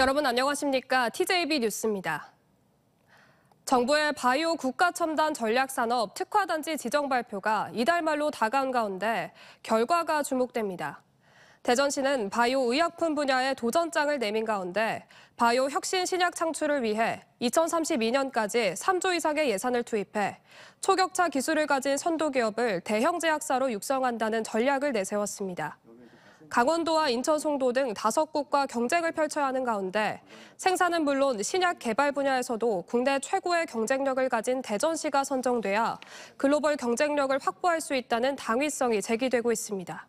여러분 안녕하십니까? TJB 뉴스입니다. 정부의 바이오 국가 첨단 전략 산업 특화 단지 지정 발표가 이달 말로 다가온 가운데 결과가 주목됩니다. 대전시는 바이오 의약품 분야에 도전장을 내민 가운데 바이오 혁신 신약 창출을 위해 2032년까지 3조 이상의 예산을 투입해 초격차 기술을 가진 선도 기업을 대형 제약사로 육성한다는 전략을 내세웠습니다. 강원도와 인천 송도 등 다섯 국과 경쟁을 펼쳐야 하는 가운데 생산은 물론 신약 개발 분야에서도 국내 최고의 경쟁력을 가진 대전시가 선정돼야 글로벌 경쟁력을 확보할 수 있다는 당위성이 제기되고 있습니다.